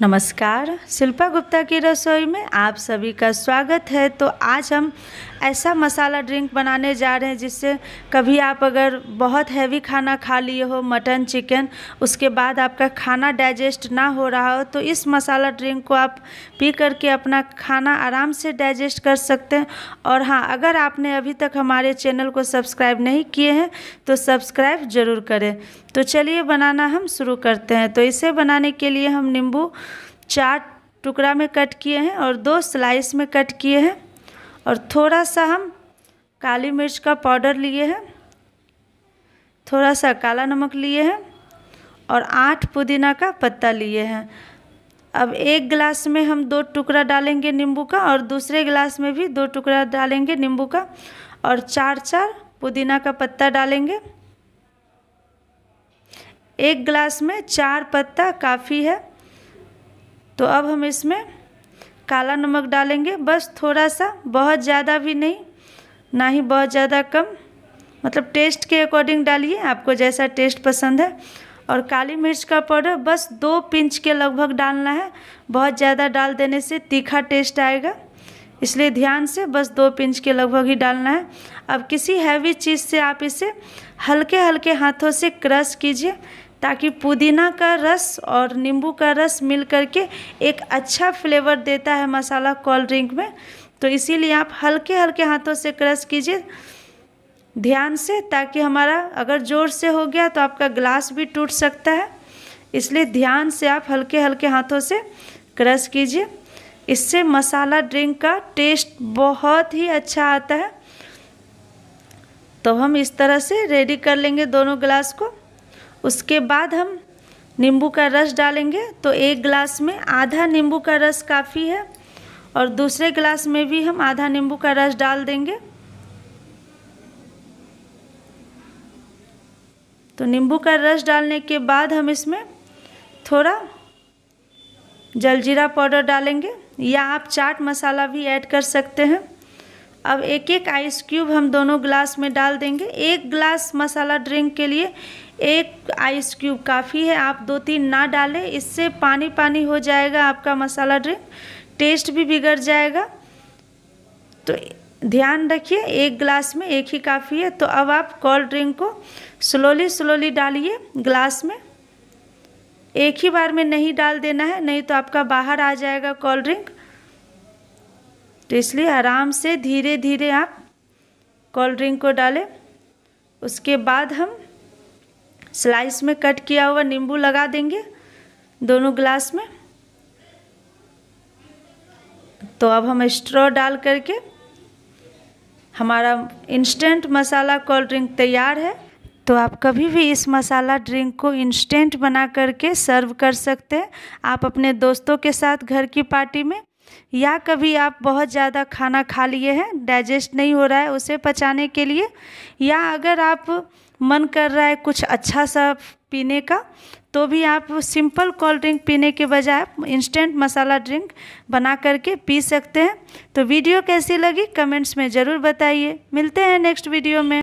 नमस्कार शिल्पा गुप्ता की रसोई में आप सभी का स्वागत है तो आज हम ऐसा मसाला ड्रिंक बनाने जा रहे हैं जिससे कभी आप अगर बहुत हैवी खाना खा लिए हो मटन चिकन उसके बाद आपका खाना डाइजेस्ट ना हो रहा हो तो इस मसाला ड्रिंक को आप पी करके अपना खाना आराम से डाइजेस्ट कर सकते हैं और हाँ अगर आपने अभी तक हमारे चैनल को सब्सक्राइब नहीं किए हैं तो सब्सक्राइब ज़रूर करें तो चलिए बनाना हम शुरू करते हैं तो इसे बनाने के लिए हम नींबू चार टुकड़ा में कट किए हैं और दो स्लाइस में कट किए हैं और थोड़ा सा हम काली मिर्च का पाउडर लिए हैं थोड़ा सा काला नमक लिए हैं और आठ पुदीना का पत्ता लिए हैं अब एक गिलास में हम दो टुकड़ा डालेंगे नींबू का और दूसरे गिलास में भी दो टुकड़ा डालेंगे नींबू का और चार चार पुदीना का पत्ता डालेंगे एक गिलास में चार पत्ता काफ़ी है तो अब हम इसमें काला नमक डालेंगे बस थोड़ा सा बहुत ज़्यादा भी नहीं ना ही बहुत ज़्यादा कम मतलब टेस्ट के अकॉर्डिंग डालिए आपको जैसा टेस्ट पसंद है और काली मिर्च का पाउडर बस दो पिंच के लगभग डालना है बहुत ज़्यादा डाल देने से तीखा टेस्ट आएगा इसलिए ध्यान से बस दो पिंच के लगभग ही डालना है अब किसी हैवी चीज़ से आप इसे हल्के हल्के हाथों से क्रश कीजिए ताकि पुदीना का रस और नींबू का रस मिल करके एक अच्छा फ्लेवर देता है मसाला कोल्ड ड्रिंक में तो इसीलिए आप हल्के हल्के हाथों से क्रश कीजिए ध्यान से ताकि हमारा अगर ज़ोर से हो गया तो आपका ग्लास भी टूट सकता है इसलिए ध्यान से आप हल्के हल्के हाथों से क्रश कीजिए इससे मसाला ड्रिंक का टेस्ट बहुत ही अच्छा आता है तो हम इस तरह से रेडी कर लेंगे दोनों ग्लास को उसके बाद हम नींबू का रस डालेंगे तो एक गिलास में आधा नींबू का रस काफ़ी है और दूसरे गिलास में भी हम आधा नींबू का रस डाल देंगे तो नींबू का रस डालने के बाद हम इसमें थोड़ा जलजीरा पाउडर डालेंगे या आप चाट मसाला भी ऐड कर सकते हैं अब एक एक आइस क्यूब हम दोनों ग्लास में डाल देंगे एक ग्लास मसाला ड्रिंक के लिए एक आइस क्यूब काफ़ी है आप दो तीन ना डालें इससे पानी पानी हो जाएगा आपका मसाला ड्रिंक टेस्ट भी बिगड़ जाएगा तो ध्यान रखिए एक ग्लास में एक ही काफ़ी है तो अब आप कोल्ड ड्रिंक को स्लोली स्लोली डालिए ग्लास में एक ही बार में नहीं डाल देना है नहीं तो आपका बाहर आ जाएगा कोल्ड ड्रिंक तो इसलिए आराम से धीरे धीरे आप कोल्ड ड्रिंक को डालें उसके बाद हम स्लाइस में कट किया हुआ नींबू लगा देंगे दोनों ग्लास में तो अब हम स्ट्रॉ डाल करके हमारा इंस्टेंट मसाला कोल्ड ड्रिंक तैयार है तो आप कभी भी इस मसाला ड्रिंक को इंस्टेंट बना करके सर्व कर सकते हैं आप अपने दोस्तों के साथ घर की पार्टी में या कभी आप बहुत ज़्यादा खाना खा लिए हैं डाइजेस्ट नहीं हो रहा है उसे पचाने के लिए या अगर आप मन कर रहा है कुछ अच्छा सा पीने का तो भी आप सिंपल कोल्ड ड्रिंक पीने के बजाय इंस्टेंट मसाला ड्रिंक बना करके पी सकते हैं तो वीडियो कैसी लगी कमेंट्स में ज़रूर बताइए मिलते हैं नेक्स्ट वीडियो में